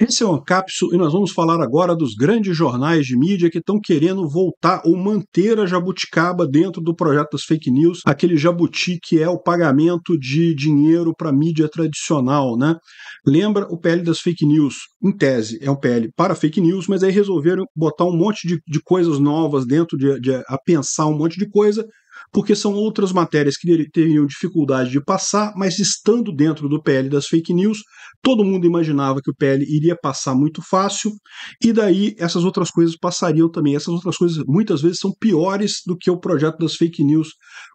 Esse é o Ancapso e nós vamos falar agora dos grandes jornais de mídia que estão querendo voltar ou manter a jabuticaba dentro do projeto das fake news, aquele jabuti que é o pagamento de dinheiro para mídia tradicional, né? Lembra o PL das fake news? Em tese, é um PL para fake news, mas aí resolveram botar um monte de, de coisas novas dentro de, de a pensar um monte de coisa porque são outras matérias que teriam dificuldade de passar, mas estando dentro do PL das fake news, todo mundo imaginava que o PL iria passar muito fácil, e daí essas outras coisas passariam também. Essas outras coisas muitas vezes são piores do que o projeto das fake news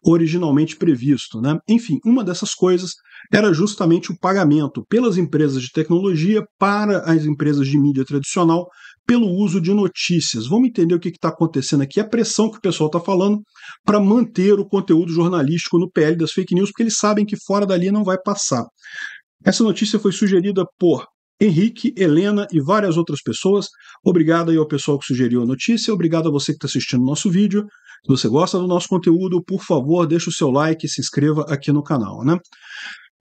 originalmente previsto. Né? Enfim, uma dessas coisas era justamente o pagamento pelas empresas de tecnologia para as empresas de mídia tradicional pelo uso de notícias. Vamos entender o que está acontecendo aqui, a pressão que o pessoal está falando para manter o conteúdo jornalístico no PL das fake news, porque eles sabem que fora dali não vai passar. Essa notícia foi sugerida por Henrique, Helena e várias outras pessoas. Obrigado aí ao pessoal que sugeriu a notícia, obrigado a você que está assistindo o nosso vídeo. Se você gosta do nosso conteúdo, por favor, deixe o seu like e se inscreva aqui no canal, né?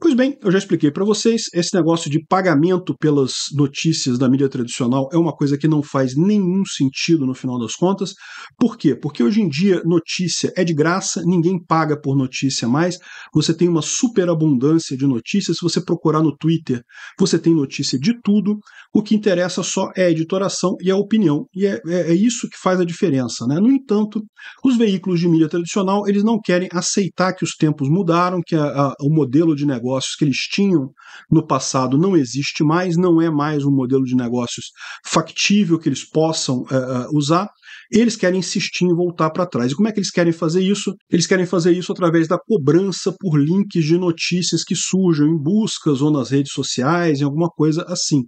Pois bem, eu já expliquei para vocês, esse negócio de pagamento pelas notícias da mídia tradicional é uma coisa que não faz nenhum sentido no final das contas. Por quê? Porque hoje em dia notícia é de graça, ninguém paga por notícia mais. Você tem uma superabundância de notícias, se você procurar no Twitter, você tem notícia de tudo. O que interessa só é a editoração e a opinião, e é, é, é isso que faz a diferença, né? No entanto, os veículos de mídia tradicional, eles não querem aceitar que os tempos mudaram, que a, a, o modelo de negócio negócios que eles tinham no passado não existe mais, não é mais um modelo de negócios factível que eles possam uh, usar. Eles querem insistir em voltar para trás. E como é que eles querem fazer isso? Eles querem fazer isso através da cobrança por links de notícias que surjam em buscas ou nas redes sociais, em alguma coisa assim.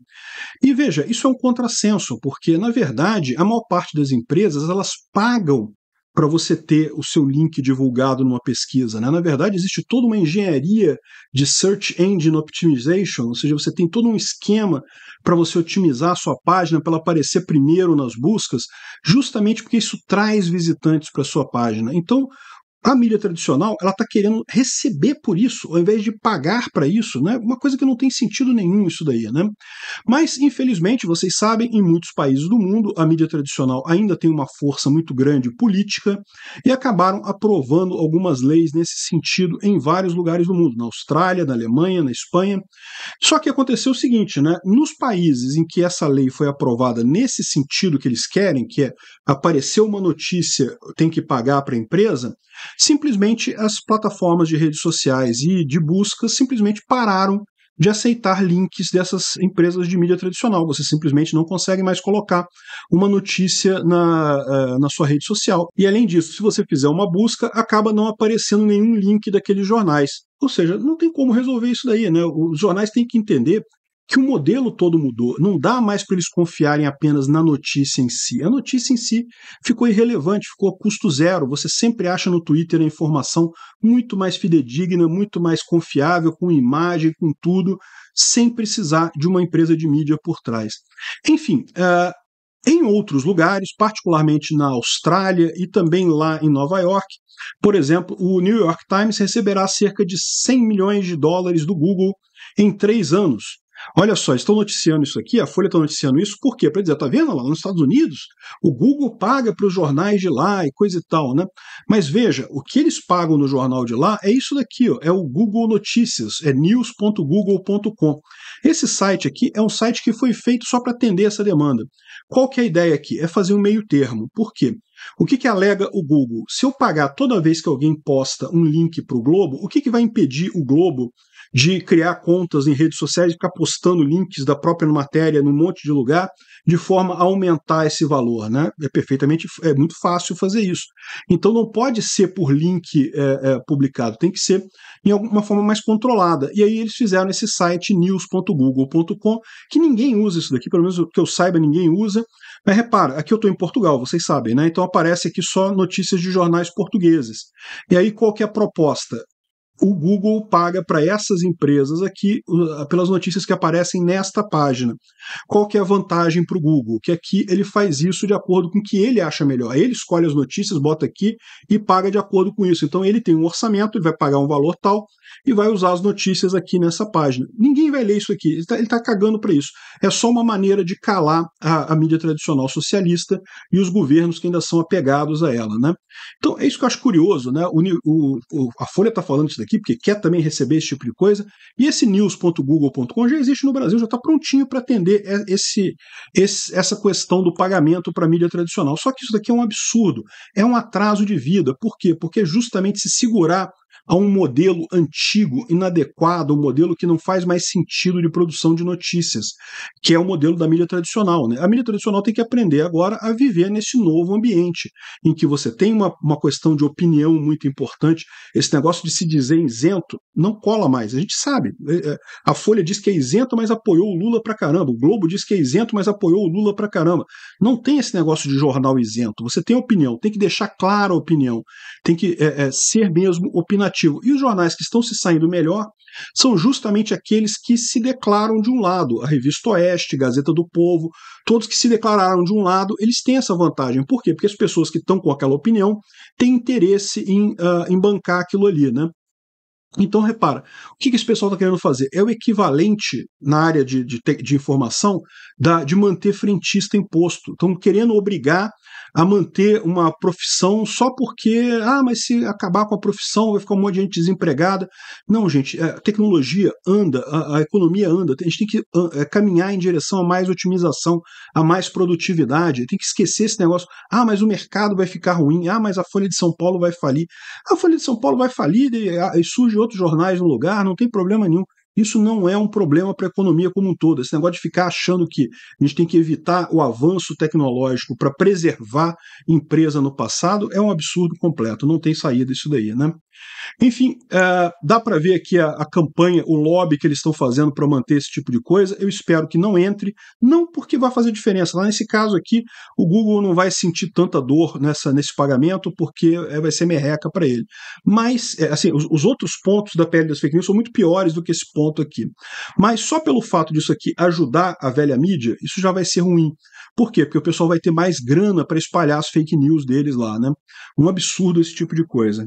E veja, isso é um contrassenso, porque na verdade a maior parte das empresas elas pagam para você ter o seu link divulgado numa pesquisa. Né? Na verdade, existe toda uma engenharia de Search Engine Optimization, ou seja, você tem todo um esquema para você otimizar a sua página para ela aparecer primeiro nas buscas, justamente porque isso traz visitantes para sua página. Então, a mídia tradicional ela está querendo receber por isso, ao invés de pagar para isso, né? Uma coisa que não tem sentido nenhum isso daí, né? Mas infelizmente vocês sabem, em muitos países do mundo a mídia tradicional ainda tem uma força muito grande política e acabaram aprovando algumas leis nesse sentido em vários lugares do mundo, na Austrália, na Alemanha, na Espanha. Só que aconteceu o seguinte, né? Nos países em que essa lei foi aprovada nesse sentido que eles querem, que é aparecer uma notícia tem que pagar para a empresa simplesmente as plataformas de redes sociais e de busca simplesmente pararam de aceitar links dessas empresas de mídia tradicional. Você simplesmente não consegue mais colocar uma notícia na, eh, na sua rede social. E além disso, se você fizer uma busca, acaba não aparecendo nenhum link daqueles jornais. Ou seja, não tem como resolver isso daí, né? Os jornais têm que entender que o modelo todo mudou. Não dá mais para eles confiarem apenas na notícia em si. A notícia em si ficou irrelevante, ficou a custo zero. Você sempre acha no Twitter a informação muito mais fidedigna, muito mais confiável, com imagem, com tudo, sem precisar de uma empresa de mídia por trás. Enfim. Uh, em outros lugares, particularmente na Austrália e também lá em Nova York, por exemplo, o New York Times receberá cerca de 100 milhões de dólares do Google em três anos Olha só, estão noticiando isso aqui, a Folha está noticiando isso, por quê? Para dizer, tá vendo lá nos Estados Unidos, o Google paga para os jornais de lá e coisa e tal, né? Mas veja, o que eles pagam no jornal de lá é isso daqui, ó, é o Google Notícias, é news.google.com. Esse site aqui é um site que foi feito só para atender essa demanda. Qual que é a ideia aqui? É fazer um meio termo. Por quê? O que, que alega o Google? Se eu pagar toda vez que alguém posta um link para o Globo, o que, que vai impedir o Globo de criar contas em redes sociais e ficar postando links da própria matéria num monte de lugar, de forma a aumentar esse valor, né? É perfeitamente, é muito fácil fazer isso. Então não pode ser por link é, é, publicado, tem que ser em alguma forma mais controlada. E aí eles fizeram esse site news.google.com, que ninguém usa isso daqui, pelo menos que eu saiba, ninguém usa. Mas repara, aqui eu estou em Portugal, vocês sabem, né? Então aparece aqui só notícias de jornais portugueses. E aí qual que é a proposta? o Google paga para essas empresas aqui pelas notícias que aparecem nesta página. Qual que é a vantagem para o Google? Que aqui ele faz isso de acordo com o que ele acha melhor. Ele escolhe as notícias, bota aqui e paga de acordo com isso. Então ele tem um orçamento, ele vai pagar um valor tal e vai usar as notícias aqui nessa página. Ninguém vai ler isso aqui, ele está tá cagando para isso. É só uma maneira de calar a, a, mídia tradicional socialista e os governos que ainda são apegados a ela. Né? Então é isso que eu acho curioso. Né? O, o, a Folha está falando isso aqui, porque quer também receber esse tipo de coisa. E esse news.google.com já existe no Brasil, já está prontinho para atender é, esse, esse, essa questão do pagamento para a mídia tradicional. Só que isso daqui é um absurdo, é um atraso de vida. Por quê? Porque é justamente se segurar a um modelo antigo, inadequado, um modelo que não faz mais sentido de produção de notícias, que é o modelo da mídia tradicional. Né? A mídia tradicional tem que aprender agora a viver nesse novo ambiente, em que você tem uma, uma questão de opinião muito importante. Esse negócio de se dizer isento não cola mais. A gente sabe. É, é, a Folha diz que é isento, mas apoiou o Lula pra caramba. O Globo diz que é isento, mas apoiou o Lula pra caramba. Não tem esse negócio de jornal isento. Você tem opinião, tem que deixar clara a opinião, tem que é, é, ser mesmo opinativo e os jornais que estão se saindo melhor são justamente aqueles que se declaram de um lado. A Revista Oeste, Gazeta do Povo, todos que se declararam de um lado, eles têm essa vantagem. Por quê? Porque as pessoas que estão com aquela opinião têm interesse em, uh, em bancar aquilo ali, né? Então, repara, o que, que esse pessoal está querendo fazer? É o equivalente na área de, de, de informação da, de manter frentista imposto. Estão querendo obrigar a manter uma profissão só porque, ah, mas se acabar com a profissão vai ficar um monte de gente desempregada. Não, gente, a é, tecnologia anda, a, a economia anda, a gente tem que a, é, caminhar em direção a mais otimização, a mais produtividade, tem que esquecer esse negócio, ah, mas o mercado vai ficar ruim, ah, mas a Folha de São Paulo vai falir. A Folha de São Paulo vai falir e, e surge outros jornais no lugar, não tem problema nenhum. Isso não é um problema para a economia como um todo. Esse negócio de ficar achando que a gente tem que evitar o avanço tecnológico para preservar empresa no passado é um absurdo completo. Não tem saída isso daí, né? Enfim, uh, dá para ver aqui a, a, campanha, o lobby que eles estão fazendo para manter esse tipo de coisa. Eu espero que não entre, não porque vai fazer diferença. Lá nesse caso aqui, o Google não vai sentir tanta dor nessa, nesse pagamento, porque é, vai ser merreca para ele. Mas, é, assim, os, os, outros pontos da PL das fake news são muito piores do que esse ponto aqui. Mas só pelo fato disso aqui ajudar a velha mídia, isso já vai ser ruim. Por quê? Porque o pessoal vai ter mais grana para espalhar as fake news deles lá, né? Um absurdo esse tipo de coisa.